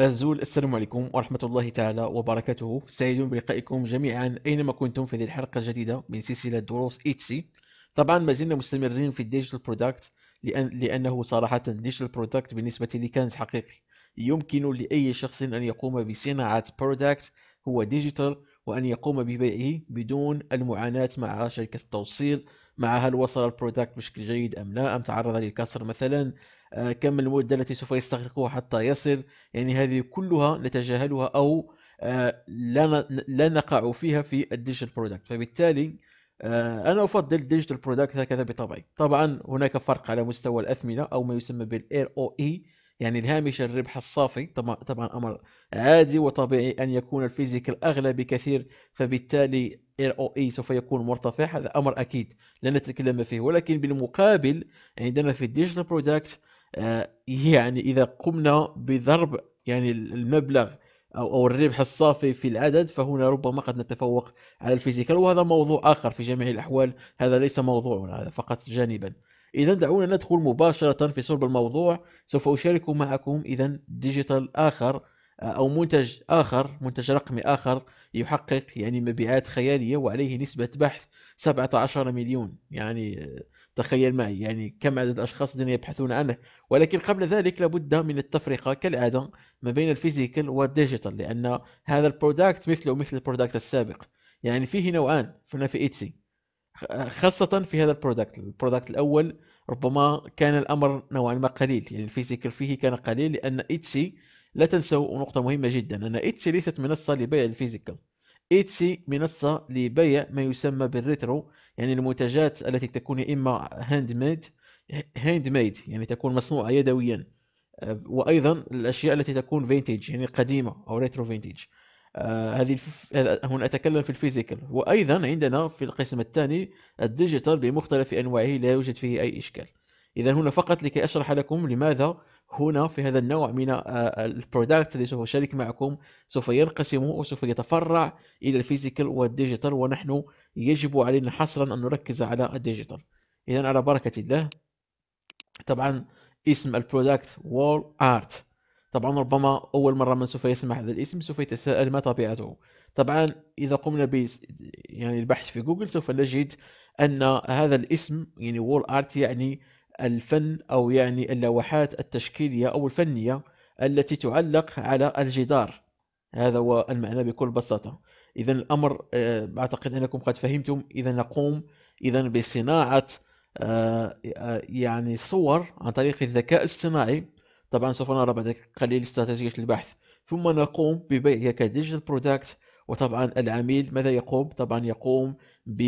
زول السلام عليكم ورحمة الله تعالى وبركاته سعيد بلقائكم جميعا أينما كنتم في هذه الحلقة الجديدة من سلسلة دروس إيتسي طبعا ما زلنا مستمرين في الديجيتال برودكت لأن لأنه صراحة الديجيتال برودكت بالنسبة لي كنز حقيقي يمكن لأي شخص أن يقوم بصناعة برودكت هو ديجيتال وأن يقوم ببيعه بدون المعاناة مع شركة التوصيل مع هل وصل البرودكت بشكل جيد أم لا أم تعرض للكسر مثلا آه، كم المدة التي سوف يستغرقها حتى يصل يعني هذه كلها نتجاهلها أو آه، لا نقع فيها في الديجيتال برودكت فبالتالي آه، انا افضل الديجيتال برودكت هكذا بطبعي طبعا هناك فرق على مستوى الاثمنه او ما يسمى بالاير او اي يعني الهامش الربح الصافي طبعا طبعا امر عادي وطبيعي ان يكون الفيزيكال اغلى بكثير فبالتالي ار او اي سوف يكون مرتفع هذا امر اكيد لن نتكلم فيه ولكن بالمقابل عندنا في الديجيتال برودكت آه، يعني إذا قمنا بضرب يعني المبلغ أو أو الربح الصافي في العدد فهنا ربما قد نتفوق على الفيزيكال وهذا موضوع آخر في جميع الأحوال هذا ليس موضوعنا هذا فقط جانبا إذا دعونا ندخل مباشرة في صلب الموضوع سوف أشارك معكم إذا ديجيتال آخر أو منتج آخر منتج رقمي آخر يحقق يعني مبيعات خيالية وعليه نسبة بحث 17 مليون يعني تخيل معي يعني كم عدد الأشخاص الذين يبحثون عنه ولكن قبل ذلك لابد من التفرقة كالعادة ما بين الفيزيكال والديجيتال لأن هذا البرودكت مثله مثل البرودكت السابق يعني فيه نوعان فينا في إيتسي خاصة في هذا البرودكت البرودكت الأول ربما كان الأمر نوعا ما قليل يعني الفيزيكال فيه كان قليل لأن إيتسي لا تنسوا نقطة مهمة جدا أن إيتسي ليست منصة لبيع الفيزيكال إيتسي منصة لبيع ما يسمى بالريترو يعني المنتجات التي تكون إما هاند ميد هاند ميد يعني تكون مصنوعة يدويا آه، وأيضا الأشياء التي تكون فينتج يعني قديمة أو ريترو فينتج آه، هذه هنا أتكلم في الفيزيكال وأيضا عندنا في القسم الثاني الديجيتال بمختلف أنواعه لا يوجد فيه أي إشكال اذا هنا فقط لكي اشرح لكم لماذا هنا في هذا النوع من آه، البرودكت الذي سوف اشارك معكم سوف ينقسم وسوف يتفرع الى الفيزيكال والديجيتال ونحن يجب علينا حصرا ان نركز على الديجيتال اذا على بركه الله طبعا اسم البرودكت وول ارت طبعا ربما اول مره من سوف يسمع هذا الاسم سوف يتساءل ما طبيعته طبعا اذا قمنا ب يعني البحث في جوجل سوف نجد ان هذا الاسم يعني وول ارت يعني الفن أو يعني اللوحات التشكيلية أو الفنية التي تعلق على الجدار هذا هو المعنى بكل بساطة إذا الأمر آه، أعتقد أنكم قد فهمتم إذا نقوم إذا بصناعة آه، آه، يعني صور عن طريق الذكاء الاصطناعي طبعا سوف نرى بعد قليل استراتيجية البحث ثم نقوم ببيعها كديجيتال برودكت وطبعا العميل ماذا يقوم؟ طبعا يقوم ب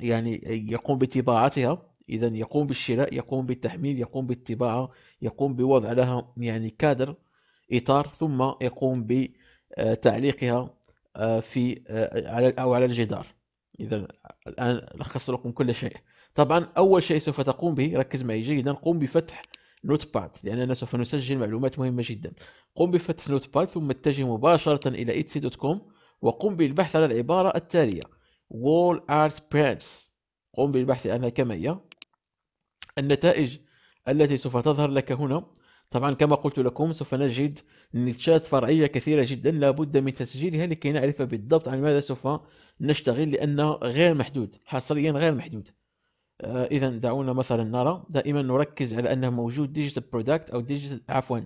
يعني يقوم بطباعتها إذا يقوم بالشراء يقوم بالتحميل يقوم بالطباعة يقوم بوضع لها يعني كادر إطار ثم يقوم بتعليقها آه، في آه، على أو على الجدار إذا الآن لخص لكم كل شيء طبعا أول شيء سوف تقوم به ركز معي جيدا قم بفتح نوت باد لأننا سوف نسجل معلومات مهمة جدا قم بفتح نوت باد ثم اتجه مباشرة إلى اتسي دوت كوم وقم بالبحث على العبارة التالية وول ارت برانس قم بالبحث عنها كما هي النتائج التي سوف تظهر لك هنا طبعا كما قلت لكم سوف نجد نتشات فرعية كثيرة جدا لابد من تسجيلها لكي نعرف بالضبط عن ماذا سوف نشتغل لأنه غير محدود حصريا غير محدود آه، إذا دعونا مثلا نرى دائما نركز على أنه موجود ديجيتال برودكت أو ديجيتال عفوا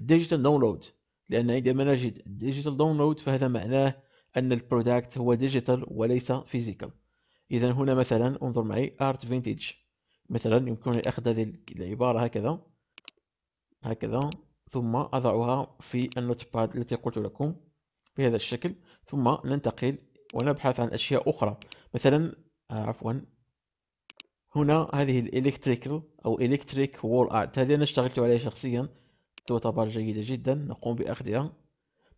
ديجيتال داونلود لأن عندما نجد ديجيتال داونلود فهذا معناه أن البرودكت هو ديجيتال وليس فيزيكال إذا هنا مثلا انظر معي ارت فينتج مثلا يمكنني أخذ هذه العبارة هكذا هكذا ثم أضعها في النوت باد التي قلت لكم بهذا الشكل ثم ننتقل ونبحث عن أشياء أخرى مثلا آه، عفوا هنا هذه الإلكتريكال أو إلكتريك وول آرت هذه أنا اشتغلت عليها شخصيا تعتبر جيدة جدا نقوم بأخذها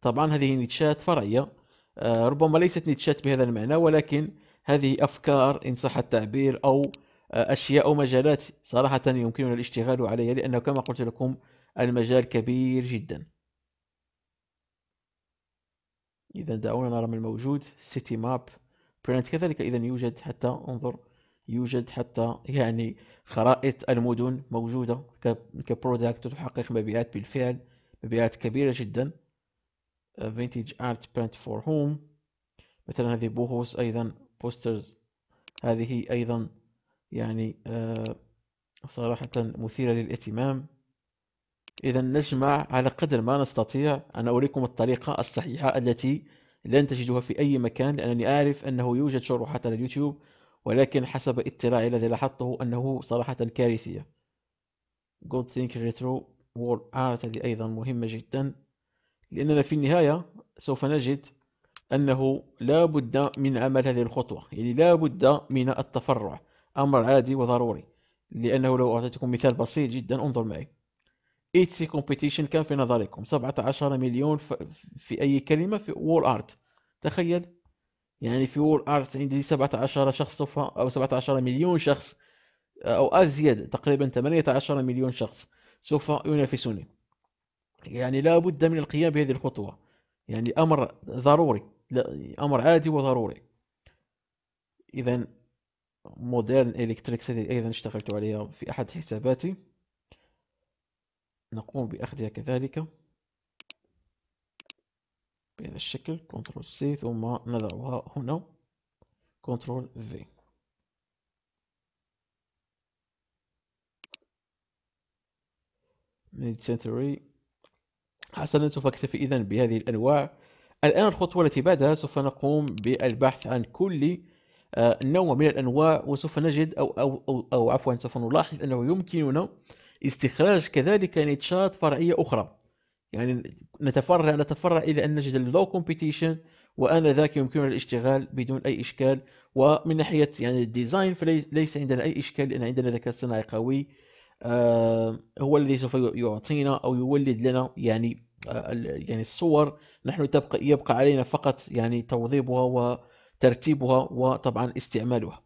طبعا هذه نيتشات فرعية آه، ربما ليست نيتشات بهذا المعنى ولكن هذه أفكار إن صح التعبير أو أشياء ومجالات صراحة يمكننا الاشتغال عليها لأنه كما قلت لكم المجال كبير جدا إذا دعونا نرى ما الموجود سيتي ماب برنت كذلك إذا يوجد حتى انظر يوجد حتى يعني خرائط المدن موجودة كبرودكت تحقق مبيعات بالفعل مبيعات كبيرة جدا فينتج ارت برنت فور هوم مثلا هذه بوهوس أيضا بوسترز هذه أيضا يعني آه، صراحة مثيرة للاهتمام إذا نجمع على قدر ما نستطيع أن أريكم الطريقة الصحيحة التي لن تجدوها في أي مكان لأنني أعرف أنه يوجد شروحات على اليوتيوب ولكن حسب اطلاعي الذي لاحظته أنه صراحة كارثية Good Think Retro Wall Art هذه أيضا مهمة جدا لأننا في النهاية سوف نجد أنه لا بد من عمل هذه الخطوة يعني لا بد من التفرع أمر عادي وضروري لأنه لو أعطيتكم مثال بسيط جدا انظر معي إيتسي كومبيتيشن كان في نظركم 17 مليون في أي كلمة في وول أرت تخيل يعني في وول أرت عندي 17 شخص سوف أو 17 مليون شخص أو أزيد تقريبا 18 مليون شخص سوف ينافسوني يعني لا بد من القيام بهذه الخطوة يعني أمر ضروري أمر عادي وضروري إذا مودرن إلكتريكسيتي أيضا اشتغلت عليها في أحد حساباتي نقوم بأخذها كذلك بهذا الشكل كنترول سي ثم نضعها هنا كنترول في ميد سنتري حسنا سوف اكتفي اذا بهذه الانواع الان الخطوه التي بعدها سوف نقوم بالبحث عن كل آه، نوع من الأنواع وسوف نجد أو, أو, أو, أو عفوا سوف نلاحظ أنه يمكننا استخراج كذلك نيتشات فرعية أخرى يعني نتفرع نتفرع إلى أن نجد اللو كومبيتيشن وآنذاك يمكننا الاشتغال بدون أي إشكال ومن ناحية يعني الديزاين فليس عندنا أي إشكال لأن عندنا ذكاء صناعي قوي آه، هو الذي سوف يعطينا أو يولد لنا يعني آه، يعني الصور نحن تبقى يبقى علينا فقط يعني توظيفها و ترتيبها وطبعا استعمالها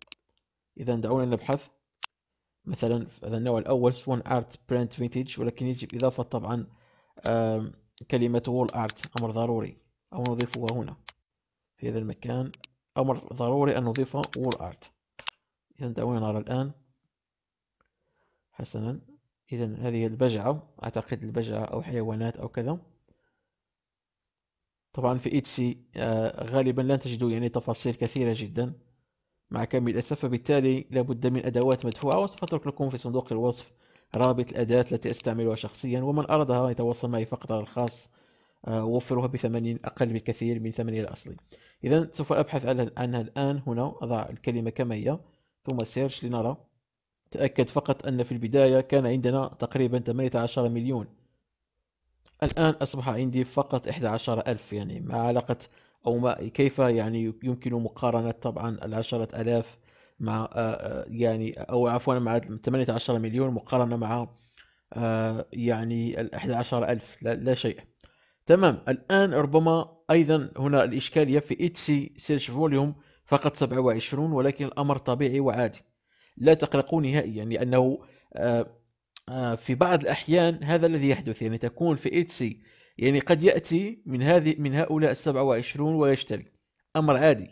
إذا دعونا نبحث مثلا هذا النوع الأول سوان أرت برنت فينتج ولكن يجب إضافة طبعا كلمة وول أرت أمر ضروري أو نضيفها هنا في هذا المكان أمر ضروري أن نضيف وول أرت إذا دعونا نرى الآن حسنا إذا هذه البجعة أعتقد البجعة أو حيوانات أو كذا طبعا في إيتسي آه، غالبا لن تجدوا يعني تفاصيل كثيرة جدا مع كامل الأسف فبالتالي لابد من أدوات مدفوعة وسوف أترك لكم في صندوق الوصف رابط الأداة التي أستعملها شخصيا ومن أرادها يتواصل معي فقط على الخاص آه، وفرها بثمن أقل بكثير من ثمنها الأصلي إذا سوف أبحث عنها الآن هنا أضع الكلمة كما هي ثم سيرش لنرى تأكد فقط أن في البداية كان عندنا تقريبا 18 مليون الآن أصبح عندي فقط 11 ألف يعني ما علاقة أو ما كيف يعني يمكن مقارنة طبعا العشرة ألاف مع آه، آه، يعني أو عفوا مع 18 مليون مقارنة مع آه، يعني ال ألف لا, لا شيء تمام الآن ربما أيضا هنا الإشكالية في اتسي سيرش فوليوم فقط 27 ولكن الأمر طبيعي وعادي لا تقلقوا نهائيا لأنه يعني آه، في بعض الأحيان هذا الذي يحدث يعني تكون في اتسي يعني قد يأتي من هذه من هؤلاء السبعة وعشرون ويشتري أمر عادي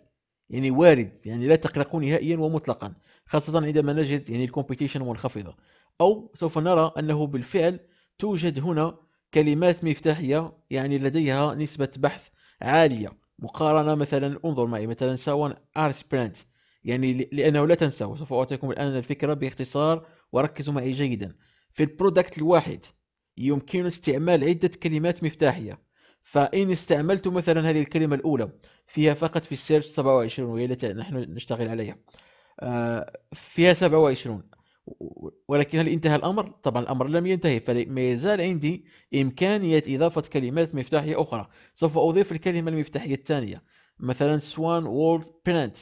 يعني وارد يعني لا تقلقوا نهائيا ومطلقا خاصة عندما نجد يعني الكومبيتيشن منخفضة أو سوف نرى أنه بالفعل توجد هنا كلمات مفتاحية يعني لديها نسبة بحث عالية مقارنة مثلا انظر معي مثلا سواء ارت براند يعني لأنه لا تنسوا سوف أعطيكم الآن الفكرة باختصار وركزوا معي جيدا في البرودكت الواحد يمكن استعمال عدة كلمات مفتاحية فإن استعملت مثلا هذه الكلمة الأولى فيها فقط في السيرش 27 وهي التي نحن نشتغل عليها آه، فيها 27 ولكن هل انتهى الأمر؟ طبعا الأمر لم ينتهي فما يزال عندي إمكانية إضافة كلمات مفتاحية أخرى سوف أضيف الكلمة المفتاحية الثانية مثلا سوان وورد برانت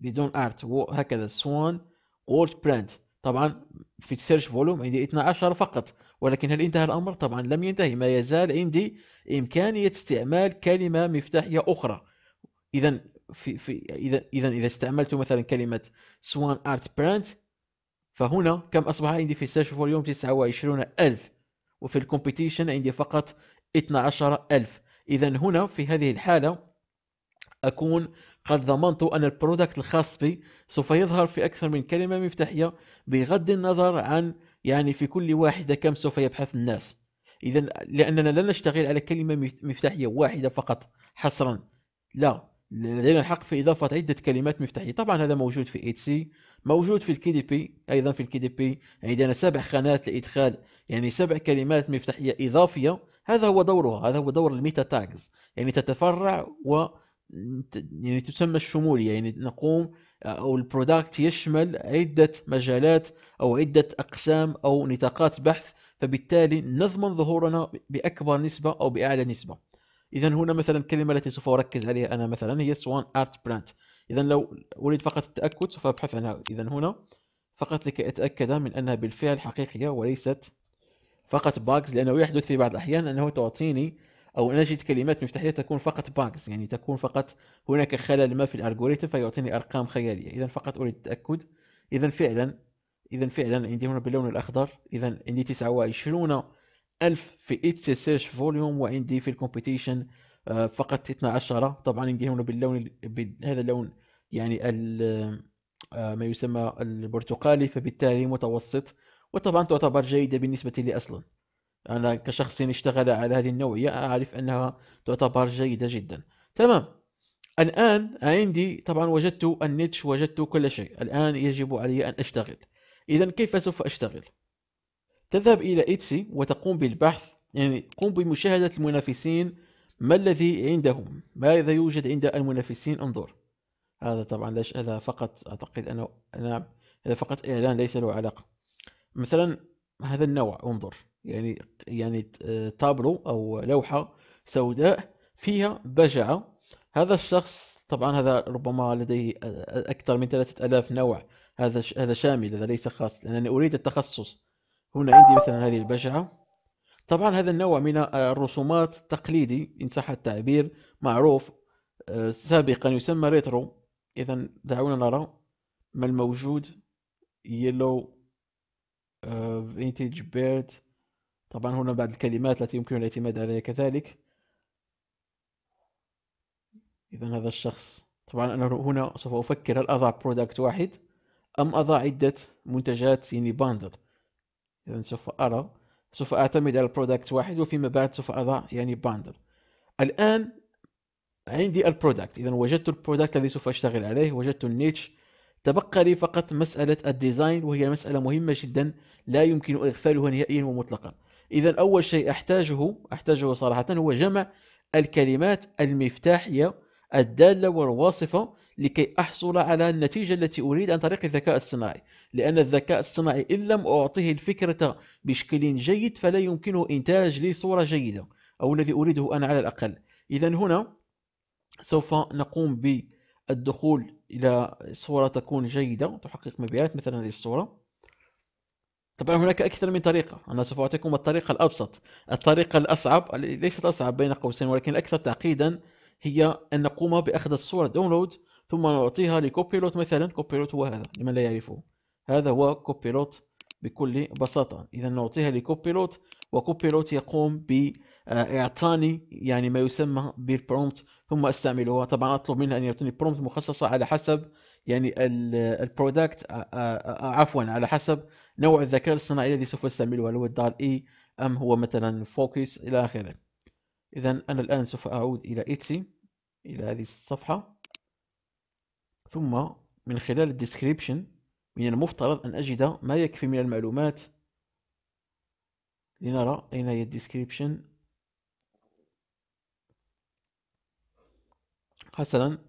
بدون ارت هكذا سوان وورد برانت طبعا في السيرش فولوم عندي 12 فقط ولكن هل انتهى الامر؟ طبعا لم ينتهي ما يزال عندي امكانيه استعمال كلمه مفتاحيه اخرى اذا في في اذا اذا اذا استعملت مثلا كلمه سوان ارت برانت فهنا كم اصبح عندي في السيرش فوليوم 29000 وفي الكومبيتيشن عندي فقط 12000 اذا هنا في هذه الحاله أكون قد ضمنت أن البرودكت الخاص بي سوف يظهر في أكثر من كلمة مفتاحية بغض النظر عن يعني في كل واحدة كم سوف يبحث الناس إذا لأننا لن نشتغل على كلمة مفتاحية واحدة فقط حصرا لا لدينا الحق في إضافة عدة كلمات مفتاحية طبعا هذا موجود في إيتسي موجود في الكي دي بي أيضا في الكي دي بي عندنا سبع خانات لإدخال يعني سبع كلمات مفتاحية إضافية هذا هو دورها هذا هو دور الميتا تاجز يعني تتفرع و يعني تسمى الشمولية يعني نقوم أو البرودكت يشمل عدة مجالات أو عدة أقسام أو نطاقات بحث فبالتالي نضمن ظهورنا بأكبر نسبة أو بأعلى نسبة إذا هنا مثلا الكلمة التي سوف أركز عليها أنا مثلا هي سوان أرت برانت إذا لو أريد فقط التأكد سوف أبحث عنها إذا هنا فقط لكي أتأكد من أنها بالفعل حقيقية وليست فقط باجز لأنه يحدث في بعض الأحيان أنه تعطيني او نجد كلمات مفتاحيه تكون فقط باجز يعني تكون فقط هناك خلل ما في الالغوريثم فيعطيني ارقام خياليه اذا فقط اريد التاكد اذا فعلا اذا فعلا عندي هنا باللون الاخضر اذا عندي 29 الف في اتش سيرش فوليوم وعندي في الكومبيتيشن آه، فقط 12 طبعا عندي هنا باللون هذا اللون يعني آه، ما يسمى البرتقالي فبالتالي متوسط وطبعا تعتبر جيدة بالنسبة لي أصلا أنا كشخص اشتغل على هذه النوعية أعرف أنها تعتبر جيدة جدا تمام الآن عندي طبعا وجدت النيتش وجدت كل شيء الآن يجب علي أن أشتغل إذا كيف سوف أشتغل؟ تذهب إلى إيتسي وتقوم بالبحث يعني قم بمشاهدة المنافسين ما الذي عندهم ماذا يوجد عند المنافسين انظر هذا طبعا ليش هذا فقط أعتقد أنه نعم هذا فقط إعلان ليس له علاقة مثلا هذا النوع انظر يعني يعني آه، طابلو او لوحه سوداء فيها بجعه هذا الشخص طبعا هذا ربما لديه آه، اكثر من 3000 نوع هذا هذا شامل هذا ليس خاص لانني اريد التخصص هنا عندي مثلا هذه البجعه طبعا هذا النوع من الرسومات التقليدي ان صح التعبير معروف آه، سابقا يسمى ريترو اذا دعونا نرى ما الموجود يلو فينتج بيرد طبعا هنا بعض الكلمات التي يمكن الاعتماد عليها كذلك إذا هذا الشخص طبعا أنا هنا سوف أفكر هل أضع برودكت واحد أم أضع عدة منتجات يعني باندل إذا سوف أرى سوف أعتمد على برودكت واحد وفيما بعد سوف أضع يعني باندل الآن عندي البرودكت إذا وجدت البرودكت الذي سوف أشتغل عليه وجدت النيتش تبقى لي فقط مسألة الديزاين وهي مسألة مهمة جدا لا يمكن إغفالها نهائيا ومطلقا إذا أول شيء أحتاجه أحتاجه صراحة هو جمع الكلمات المفتاحية الدالة والواصفة لكي أحصل على النتيجة التي أريد عن طريق الذكاء الصناعي لأن الذكاء الصناعي إن لم أعطيه الفكرة بشكل جيد فلا يمكنه إنتاج لي صورة جيدة أو الذي أريده أنا على الأقل إذا هنا سوف نقوم بالدخول إلى صورة تكون جيدة تحقق مبيعات مثلا هذه الصورة طبعا هناك أكثر من طريقة أنا سوف أعطيكم الطريقة الأبسط الطريقة الأصعب ليست أصعب بين قوسين ولكن الأكثر تعقيدا هي أن نقوم بأخذ الصورة داونلود ثم نعطيها لكوبيلوت مثلا كوبيلوت هو هذا لمن لا يعرفه هذا هو كوبيلوت بكل بساطة إذا نعطيها لكوبيلوت وكوبيلوت يقوم بإعطاني يعني ما يسمى بالبرومبت ثم أستعملها طبعا أطلب منها أن يعطيني برومبت مخصصة على حسب يعني البرودكت عفوا على حسب نوع الذكاء الاصطناعي الذي سوف استعمله هل هو الدار اي e ام هو مثلا فوكس الى اخره اذا انا الان سوف اعود الى ايتسي الى هذه الصفحه ثم من خلال الديسكريبشن من المفترض ان اجد ما يكفي من المعلومات لنرى اين هي الديسكريبشن حسنا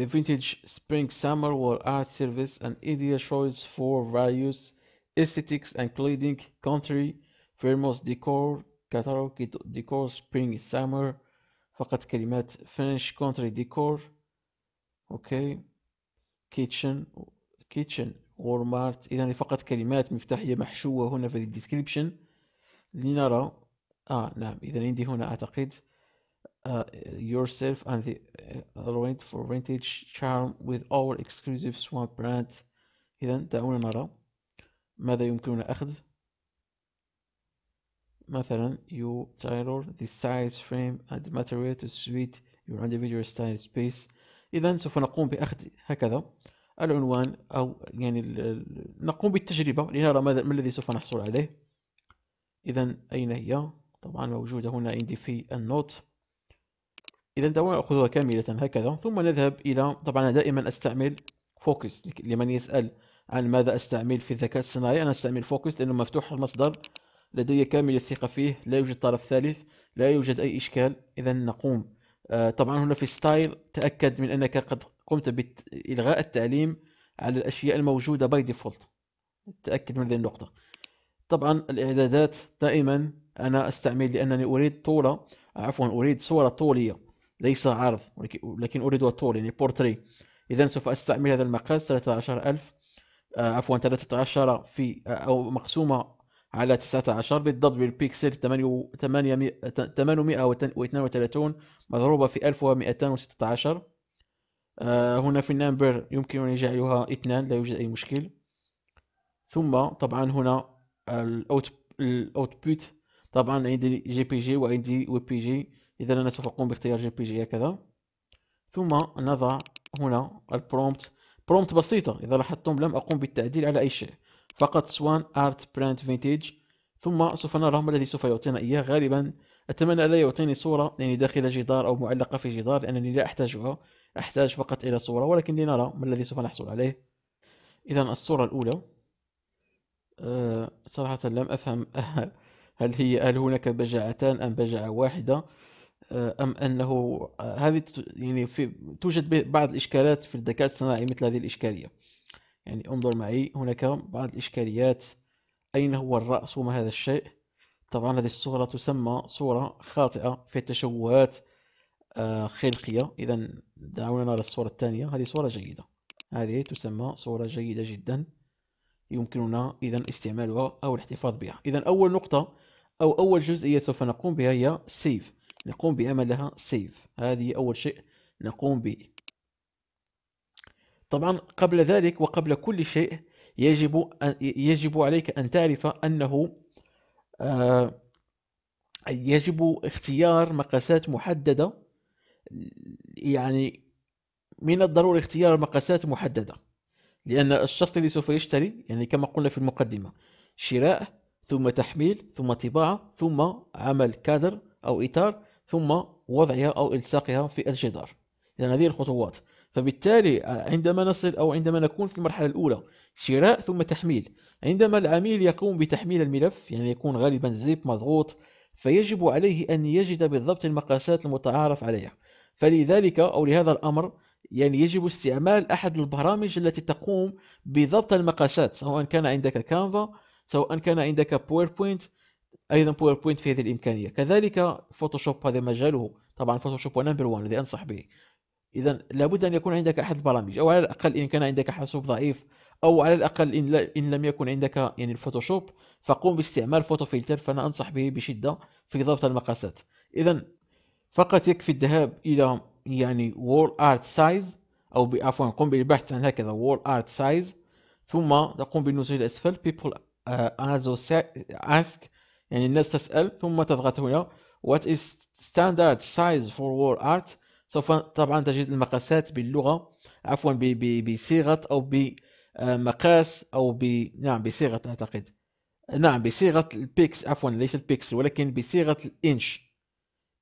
The vintage spring-summer wall art service an ideal choice for various aesthetics and clothing, country, famous decor, catalog decor, spring-summer فقط كلمات French country decor اوكي kitchen kitchen وورمارت اذا فقط كلمات مفتاحية محشوة هنا في الديسكريبشن لنرى اه نعم اذا عندي هنا اعتقد uh, yourself and the uh, rent for vintage charm with our exclusive swamp brand إذا دعونا نرى ماذا يمكننا أخذ مثلا you tailor the size frame and material to suit your individual style space إذا سوف نقوم بأخذ هكذا العنوان أو يعني نقوم بالتجربة لنرى ماذا ما الذي سوف نحصل عليه إذا أين هي طبعا موجودة هنا عندي في النوت إذا دعونا نأخذها كاملة هكذا ثم نذهب إلى طبعا أنا دائما أستعمل فوكس لمن يسأل عن ماذا أستعمل في الذكاء الصناعي أنا أستعمل فوكس لأنه مفتوح المصدر لدي كامل الثقة فيه لا يوجد طرف ثالث لا يوجد أي إشكال إذا نقوم آه، طبعا هنا في ستايل تأكد من أنك قد قمت بإلغاء التعليم على الأشياء الموجودة باي ديفولت تأكد من هذه النقطة طبعا الإعدادات دائما أنا أستعمل لأنني أريد طولة عفوا أريد صورة طولية ليس عرض ولكن أريد طول يعني بورتري إذا سوف أستعمل هذا المقاس 13000 آه، عفوا 13 في آه، أو مقسومة على 19 بالضبط بالبيكسل 832 مضروبة في 1216 آه، هنا في النمبر يمكنني جعلها اثنان لا يوجد أي مشكل ثم طبعا هنا الأوتبوت طبعا عندي جي بي جي وعندي وي بي جي إذا أنا سوف أقوم باختيار جي بي جي هكذا ثم نضع هنا البرومبت برومبت بسيطة إذا لاحظتم لم أقوم بالتعديل على أي شيء فقط سوان ارت برانت فينتج ثم سوف نرى ما الذي سوف يعطينا إياه غالبا أتمنى لا يعطيني صورة يعني داخل جدار أو معلقة في جدار لأنني لا أحتاجها أحتاج فقط إلى صورة ولكن لنرى ما الذي سوف نحصل عليه إذا الصورة الأولى أه صراحة لم أفهم هل هي هل هناك بجعتان أم بجعة واحدة آه، ام انه آه، هذه يعني في توجد بعض الاشكالات في الذكاء الصناعي مثل هذه الاشكاليه يعني انظر معي هناك بعض الاشكاليات اين هو الراس وما هذا الشيء طبعا هذه الصوره تسمى صوره خاطئه في تشوهات آه، خلقيه اذا دعونا نرى الصوره الثانيه هذه صوره جيده هذه تسمى صوره جيده جدا يمكننا اذا استعمالها او الاحتفاظ بها اذا اول نقطه او اول جزئيه سوف نقوم بها هي السيف نقوم بعملها سيف هذه أول شيء نقوم به طبعا قبل ذلك وقبل كل شيء يجب يجب عليك أن تعرف أنه آه، يجب اختيار مقاسات محددة يعني من الضروري اختيار مقاسات محددة لأن الشخص الذي سوف يشتري يعني كما قلنا في المقدمة شراء ثم تحميل ثم طباعة ثم عمل كادر أو إطار ثم وضعها أو الصاقها في الجدار إذا يعني هذه الخطوات فبالتالي آه، عندما نصل أو عندما نكون في المرحلة الأولى شراء ثم تحميل عندما العميل يقوم بتحميل الملف يعني يكون غالبا زيب مضغوط فيجب عليه أن يجد بالضبط المقاسات المتعارف عليها فلذلك أو لهذا الأمر يعني يجب استعمال أحد البرامج التي تقوم بضبط المقاسات سواء كان عندك كانفا سواء كان عندك باوربوينت ايضا باوربوينت في هذه الامكانيه كذلك فوتوشوب هذا مجاله طبعا فوتوشوب هو نمبر 1 الذي انصح به اذا لابد ان يكون عندك احد البرامج او على الاقل ان كان عندك حاسوب ضعيف او على الاقل ان, إن لم يكن عندك يعني الفوتوشوب فقم باستعمال فوتو فلتر فانا انصح به بشده في ضبط المقاسات اذا فقط يكفي الذهاب الى يعني وول ارت سايز او عفوا قم بالبحث عن هكذا وول ارت سايز ثم تقوم بالنزول الى الاسفل people uh, آه، also ask يعني الناس تسأل ثم تضغط هنا What is standard size for wall art سوف طبعا تجد المقاسات باللغة عفوا بصيغة أو بمقاس آه، أو ب نعم بصيغة أعتقد نعم بصيغة البيكس عفوا ليس البيكس ولكن بصيغة الإنش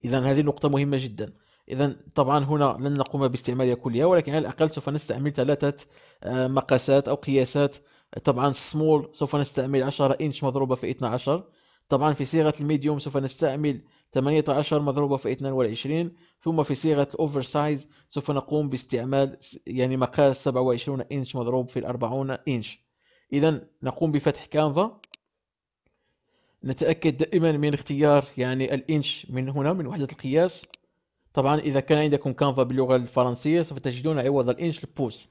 إذا هذه نقطة مهمة جدا إذا طبعا هنا لن نقوم باستعمالها كلها ولكن على الأقل سوف نستعمل ثلاثة آه، مقاسات أو قياسات طبعا سمول سوف نستعمل 10 إنش مضروبة في 12 طبعا في صيغة الميديوم سوف نستعمل 18 مضروبة في 22 ثم في صيغة الأوفر سايز سوف نقوم باستعمال يعني مقاس 27 إنش مضروب في 40 إنش إذا نقوم بفتح كانفا نتأكد دائما من اختيار يعني الإنش من هنا من وحدة القياس طبعا إذا كان عندكم كانفا باللغة الفرنسية سوف تجدون عوض الإنش البوس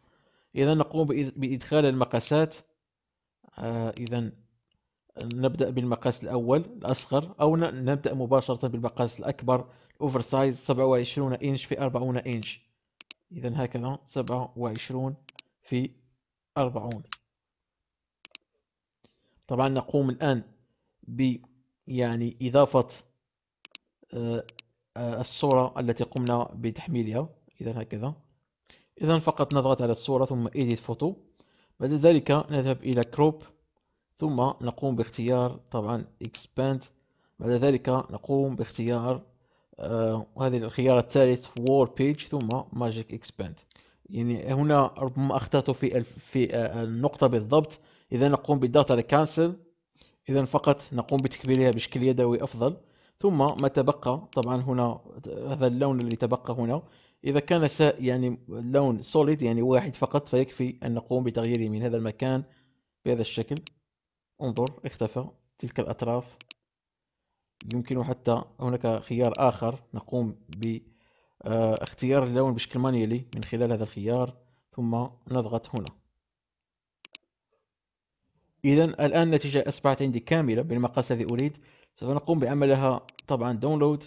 إذا نقوم بإدخال المقاسات آه إذا نبدا بالمقاس الاول الاصغر او نبدا مباشره بالمقاس الاكبر الاوفر سايز 27 انش في 40 انش اذا هكذا 27 في 40 طبعا نقوم الان ب يعني اضافه آه، آه، الصوره التي قمنا بتحميلها اذا هكذا اذا فقط نضغط على الصوره ثم ايديت فوتو بعد ذلك نذهب الى كروب ثم نقوم باختيار طبعا expand بعد ذلك نقوم باختيار آه هذه الخيار الثالث wall بيج ثم ماجيك expand يعني هنا ربما اخطأت في في آه، النقطة بالضبط إذا نقوم بالضغط على كانسل إذا فقط نقوم بتكبيرها بشكل يدوي أفضل ثم ما تبقى طبعا هنا هذا اللون اللي تبقى هنا إذا كان يعني لون سوليد يعني واحد فقط فيكفي أن نقوم بتغييره من هذا المكان بهذا الشكل انظر اختفى تلك الأطراف يمكن حتى هناك خيار آخر نقوم باختيار آه، اللون بشكل مانيلي من خلال هذا الخيار ثم نضغط هنا إذا الآن النتيجة أصبحت عندي كاملة بالمقاس الذي أريد سوف نقوم بعملها طبعا داونلود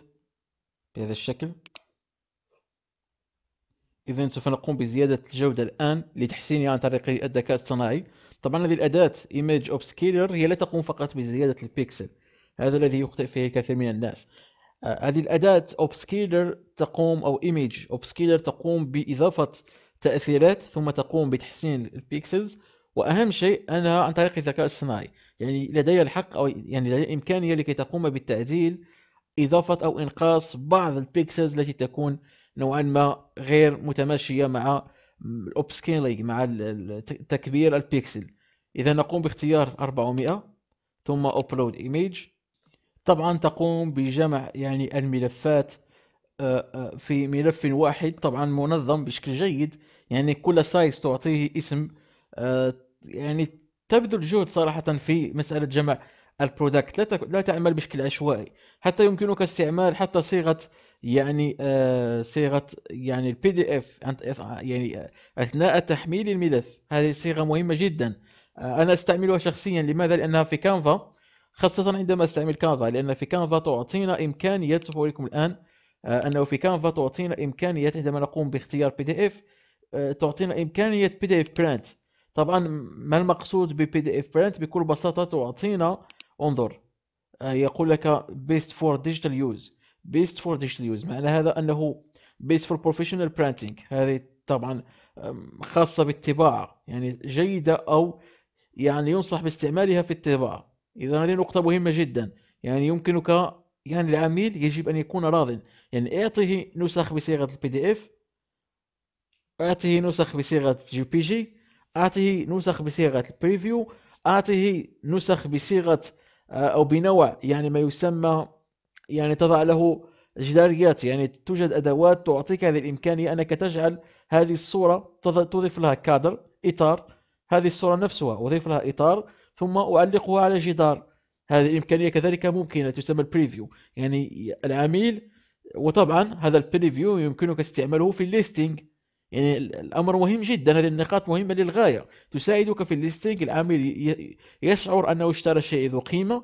بهذا الشكل اذا سوف نقوم بزياده الجوده الان لتحسينها عن طريق الذكاء الصناعي طبعا هذه الاداه ايميج اوبسكيلر هي لا تقوم فقط بزياده البيكسل هذا الذي يخطئ فيه الكثير من الناس آه، هذه الاداه اوبسكيلر تقوم او ايميج اوبسكيلر تقوم باضافه تاثيرات ثم تقوم بتحسين البيكسلز واهم شيء انها عن طريق الذكاء الصناعي يعني لدي الحق او يعني لدي امكانيه لكي تقوم بالتعديل اضافه او انقاص بعض البيكسلز التي تكون نوعا ما غير متماشيه مع سكيلينغ مع تكبير البيكسل اذا نقوم باختيار 400 ثم ابلود ايميج طبعا تقوم بجمع يعني الملفات آه، آه، في ملف واحد طبعا منظم بشكل جيد يعني كل سايز تعطيه اسم آه، يعني تبذل جهد صراحة في مسألة جمع البرودكت لا لا تعمل بشكل عشوائي حتى يمكنك استعمال حتى صيغه يعني آه، صيغه يعني البي دي اف يعني آه، اثناء تحميل الملف هذه صيغه مهمه جدا آه، انا استعملها شخصيا لماذا لانها في كانفا خاصه عندما استعمل كانفا لان في كانفا تعطينا امكانيه سأوريكم الان انه في كانفا تعطينا امكانيه عندما نقوم باختيار بي دي اف تعطينا امكانيه بي دي اف برنت طبعا ما المقصود ببي دي اف برنت بكل بساطه تعطينا انظر آه، يقول لك بيست فور ديجيتال يوز بيست فور ديجيتال يوز معنى هذا أنه بيست فور بروفيشنال برانتينج هذه طبعا خاصة بالطباعة يعني جيدة أو يعني ينصح باستعمالها في الطباعة إذا هذه نقطة مهمة جدا يعني يمكنك يعني العميل يجب أن يكون راض يعني أعطه نسخ بصيغة البي دي إف أعطه نسخ بصيغة جي بي جي أعطه نسخ بصيغة البريفيو أعطه نسخ بصيغة أو بنوع يعني ما يسمى يعني تضع له جداريات يعني توجد أدوات تعطيك هذه الإمكانية أنك تجعل هذه الصورة تضيف لها كادر إطار هذه الصورة نفسها أضيف لها إطار ثم أعلقها على جدار هذه الإمكانية كذلك ممكنة تسمى البريفيو يعني العميل وطبعا هذا البريفيو يمكنك استعماله في الليستينج يعني الأمر مهم جدا هذه النقاط مهمة للغاية تساعدك في الليستينج العميل يشعر أنه اشترى شيء ذو قيمة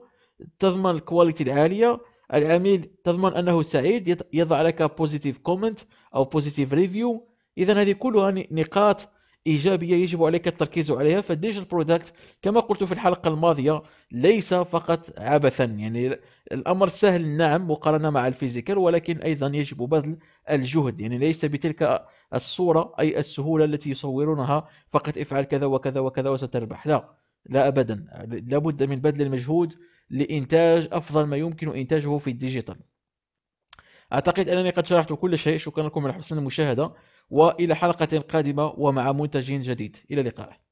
تضمن الكواليتي العالية العميل تضمن أنه سعيد يضع لك بوزيتيف كومنت أو بوزيتيف ريفيو إذا هذه كلها نقاط إيجابية يجب عليك التركيز عليها فالديجيتال برودكت كما قلت في الحلقة الماضية ليس فقط عبثا يعني الأمر سهل نعم مقارنة مع الفيزيكال ولكن أيضا يجب بذل الجهد يعني ليس بتلك الصورة أي السهولة التي يصورونها فقط افعل كذا وكذا وكذا وستربح لا لا أبدا لابد من بذل المجهود لإنتاج أفضل ما يمكن إنتاجه في الديجيتال أعتقد أنني قد شرحت كل شيء شكرا لكم على حسن المشاهدة والى حلقه قادمه ومع منتج جديد الى اللقاء